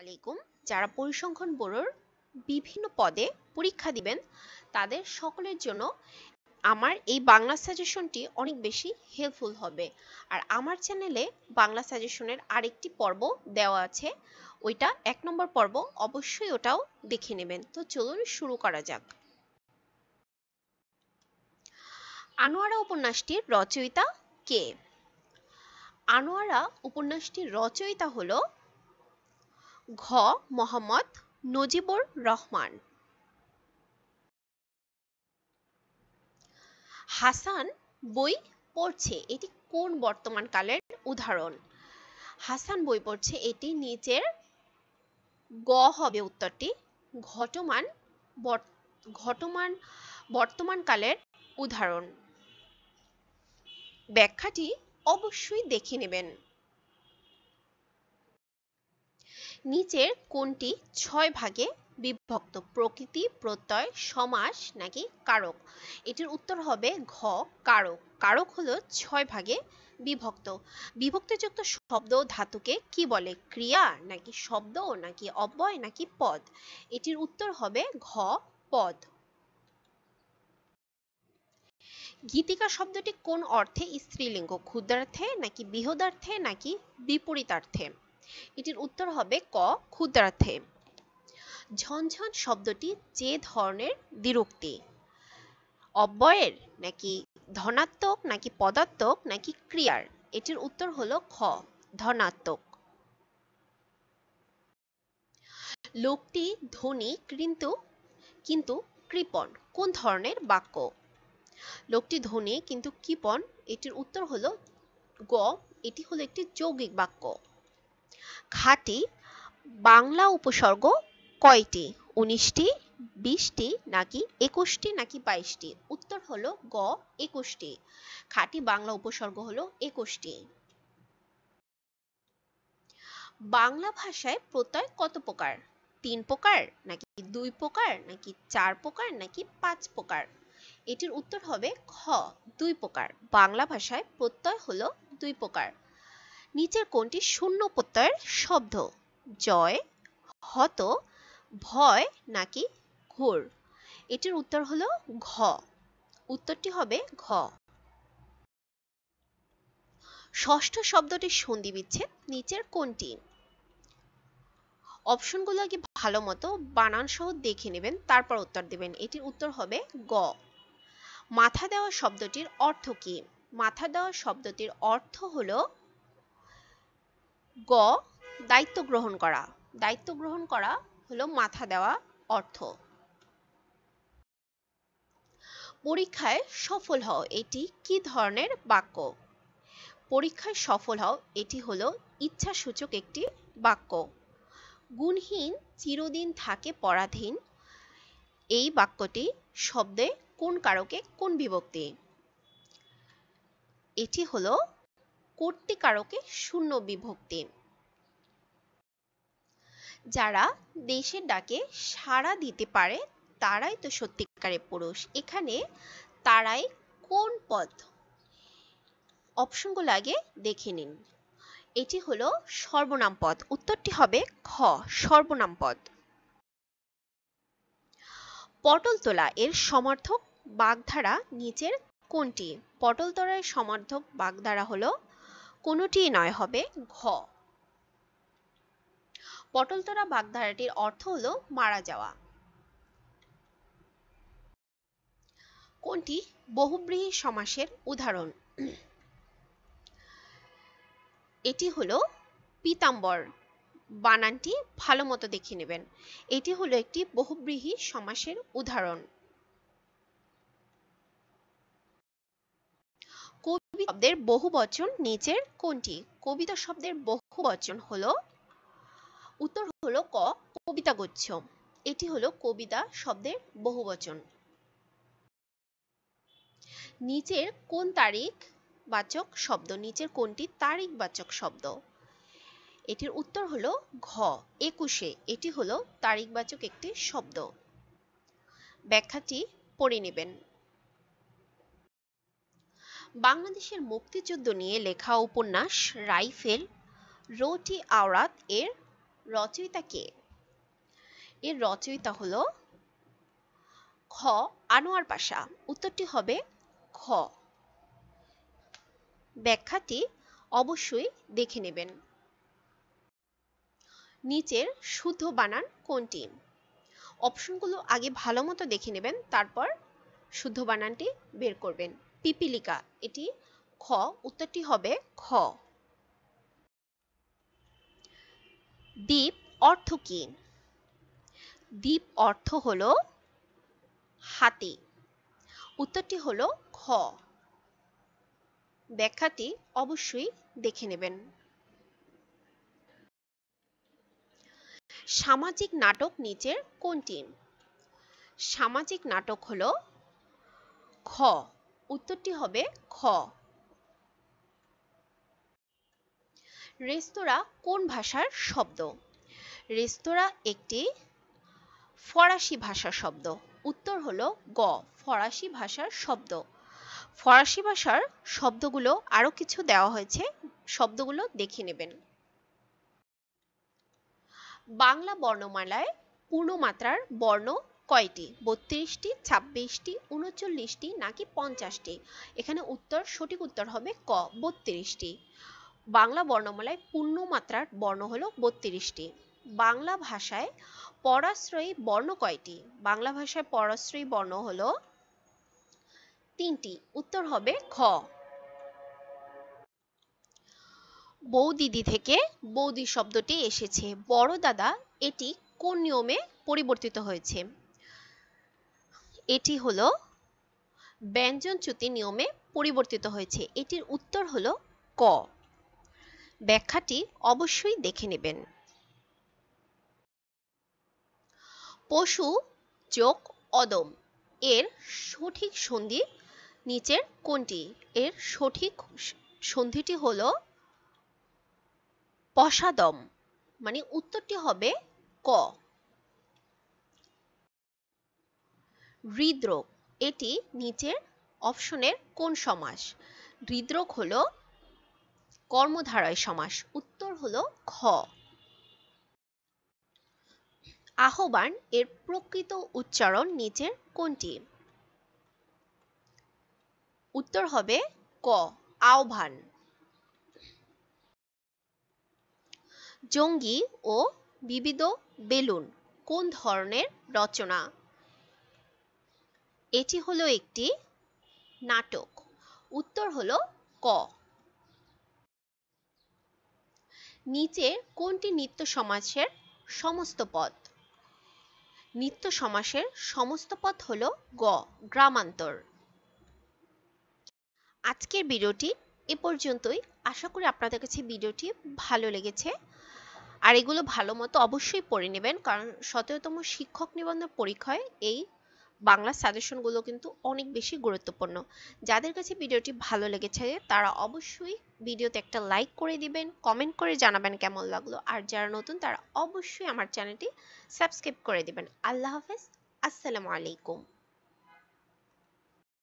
আলাইকুম যারা পরিসংখ্যান ব্যুরোর বিভিন্ন পদে পরীক্ষা দিবেন তাদের সকলের জন্য আমার এই বাংলা সাজেশনটি অনেক বেশি হেল্পফুল হবে আর আমার চ্যানেলে বাংলা সাজেশনের আরেকটি পর্ব দেওয়া আছে ওইটা এক নম্বর পর্ব অবশ্যই ওটাও দেখে নেবেন তো চলুন শুরু করা যাক আনোয়ারা উপন্যাসটির রচয়িতা কে আনোয়ারা উপন্যাসটির রচয়িতা হলো ঘ মোহাম্মদ নজিবুর রহমান হাসান বই পড়ছে এটি কোন বর্তমান কালের উদাহরণ হাসান বই পড়ছে এটি নিচের গ হবে উত্তরটি ঘটমান ঘটমান বর্তমান কালের উদাহরণ ব্যাখ্যাটি অবশ্যই দেখে নেবেন নিচের কোনটি ছয় ভাগে বিভক্ত প্রকৃতি প্রত্যয় সমাস নাকি কারক এটির উত্তর হবে ঘ কারক কারক হলো ছয় ভাগে বিভক্ত বিভক্তিযুক্ত শব্দ ধাতুকে কি বলে ক্রিয়া নাকি শব্দ নাকি অব্যয় নাকি পদ এটির উত্তর হবে ঘ পদ গীতিকা শব্দটি কোন অর্থে স্ত্রীলিঙ্গ ক্ষুদ্রার্থে নাকি বৃহদার্থে নাকি বিপরীতার্থে এটির উত্তর হবে ক ক্ষুদ্রার্থে ঝনঝন শব্দটি যে ধরনের দ্বিরুক্তি অব্যয়ের নাকি ধনাত্মক নাকি পদাত্মক নাকি ক্রিয়ার এটির উত্তর হলো খ ধনাত্মক লোকটি ধনী কিন্তু কিন্তু কৃপণ কোন ধরনের বাক্য লোকটি ধনী কিন্তু কৃপণ এটির উত্তর হলো গ এটি হলো একটি যৌগিক বাক্য খাঁটি বাংলা উপসর্গ কয়টি উনিশটি বিশটি নাকি একুশটি নাকি বাইশটি উত্তর হলো গ একুশটি খাঁটি বাংলা উপসর্গ হলো একুশটি বাংলা ভাষায় প্রত্যয় কত প্রকার তিন প্রকার নাকি দুই প্রকার নাকি চার প্রকার নাকি পাঁচ প্রকার এটির উত্তর হবে খ দুই প্রকার বাংলা ভাষায় প্রত্যয় হলো দুই প্রকার নিচের কোনটি শূন্য প্রত্যয়ের শব্দ জয় হত ভয় নাকি ঘোর এটির উত্তর হল ঘ উত্তরটি হবে ঘ ষষ্ঠ শব্দটি সন্ধি বিচ্ছেদ নিচের কোনটি অপশনগুলো আগে ভালো মতো বানান সহ দেখে নেবেন তারপর উত্তর দেবেন এটির উত্তর হবে গ মাথা দেওয়া শব্দটির অর্থ কি মাথা দেওয়া শব্দটির অর্থ হলো গ দায়িত্ব গ্রহণ করা দায়িত্ব গ্রহণ করা হলো মাথা দেওয়া অর্থ পরীক্ষায় সফল হও এটি কি ধরনের বাক্য পরীক্ষায় সফল হও এটি হলো ইচ্ছাসূচক একটি বাক্য গুণহীন চিরদিন থাকে পরাধীন এই বাক্যটি শব্দে কোন কারকে কোন বিভক্তি এটি হলো কর্তিকারকে শূন্য বিভক্তি যারা দেশের ডাকে সাড়া দিতে পারে তারাই তো সত্যিকারের পুরুষ এখানে তারাই কোন পদ অপশনগুলো আগে দেখে নিন এটি হলো সর্বনাম পদ উত্তরটি হবে খ সর্বনাম পদ পটল তোলা এর সমার্থক বাগধারা নিচের কোনটি পটল তোলার সমার্থক বাগধারা হলো কোনোটিই নয় হবে ঘ পটলতরা বাগধারাটির অর্থ হলো মারা যাওয়া কোনটি বহুব্রীহি সমাসের উদাহরণ এটি হলো পিতাম্বর বানানটি ভালো মতো দেখে নেবেন এটি হলো একটি বহুব্রীহি সমাসের উদাহরণ কবি শব্দের বহু বচন নিচের কোনটি কবিতা শব্দের বহু বচন হলো উত্তর হলো ক কবিতা গুচ্ছ এটি হলো কবিতা শব্দের বহু বচন নিচের কোন তারিখ বাচক শব্দ নিচের কোনটি তারিখ বাচক শব্দ এটির উত্তর হলো ঘ একুশে এটি হলো তারিখ বাচক একটি শব্দ ব্যাখ্যাটি পড়ে নেবেন বাংলাদেশের মুক্তিযুদ্ধ নিয়ে লেখা উপন্যাস রাইফেল রোটি আওরাত এর রচয়িতা কে এর রচয়িতা হল খ আনোয়ার পাশা উত্তরটি হবে খ ব্যাখ্যাটি অবশ্যই দেখে নেবেন নিচের শুদ্ধ বানান কোনটি অপশনগুলো আগে ভালো মতো দেখে নেবেন তারপর শুদ্ধ বানানটি বের করবেন পিপিলিকা এটি খ উত্তরটি হবে খ দ্বীপ অর্থ কি দ্বীপ অর্থ হল হাতি উত্তরটি হল খ ব্যাখ্যাটি অবশ্যই দেখে নেবেন সামাজিক নাটক নিচের কোনটি সামাজিক নাটক হল খ উত্তরটি হবে খ রেস্তোরাঁ কোন ভাষার শব্দ রেস্তোরাঁ একটি ফরাসি ভাষার শব্দ উত্তর হলো গ ফরাসি ভাষার শব্দ ফরাসি ভাষার শব্দগুলো আরও কিছু দেওয়া হয়েছে শব্দগুলো দেখে নেবেন বাংলা বর্ণমালায় পূর্ণমাত্রার বর্ণ কয়টি বত্রিশটি ছাব্বিশটি উনচল্লিশটি নাকি পঞ্চাশটি এখানে উত্তর সঠিক উত্তর হবে ক বত্রিশটি বাংলা বর্ণমালায় পূর্ণমাত্রার বর্ণ হলো বত্রিশটি বাংলা ভাষায় পরাশ্রয়ী বর্ণ কয়টি বাংলা ভাষায় পরাশ্রয়ী বর্ণ হলো তিনটি উত্তর হবে খ বউ দিদি থেকে বৌদি শব্দটি এসেছে বড় দাদা এটি কোন নিয়মে পরিবর্তিত হয়েছে এটি হলো ব্যঞ্জনচ্যুতি নিয়মে পরিবর্তিত হয়েছে এটির উত্তর হলো ক ব্যাখ্যাটি অবশ্যই দেখে নেবেন পশু যোগ অদম এর সঠিক সন্ধি নিচের কোনটি এর সঠিক সন্ধিটি হলো পশাদম মানে উত্তরটি হবে ক হৃদরোগ এটি নিচের অপশনের কোন সমাস হৃদরোগ হলো কর্মধারয় সমাস উত্তর হলো খ আহ্বান এর প্রকৃত উচ্চারণ নিচের কোনটি উত্তর হবে ক আহ্বান জঙ্গি ও বিবিধ বেলুন কোন ধরনের রচনা এটি হলো একটি নাটক উত্তর হলো ক নিচে কোনটি নিত্য সমাসের সমস্ত পদ নিত্য সমাসের সমস্ত পদ হল গ গ্রামান্তর আজকের ভিডিওটি এ পর্যন্তই আশা করি আপনাদের কাছে ভিডিওটি ভালো লেগেছে আর এগুলো ভালো মতো অবশ্যই পড়ে নেবেন কারণ সতেরোতম শিক্ষক নিবন্ধন পরীক্ষায় এই বাংলা সাজেশনগুলো কিন্তু অনেক বেশি গুরুত্বপূর্ণ যাদের কাছে ভিডিওটি ভালো লেগেছে তারা অবশ্যই ভিডিওতে একটা লাইক করে দিবেন কমেন্ট করে জানাবেন কেমন লাগলো আর যারা নতুন তারা অবশ্যই আমার চ্যানেলটি সাবস্ক্রাইব করে দিবেন আল্লাহ হাফেজ আসসালামু আলাইকুম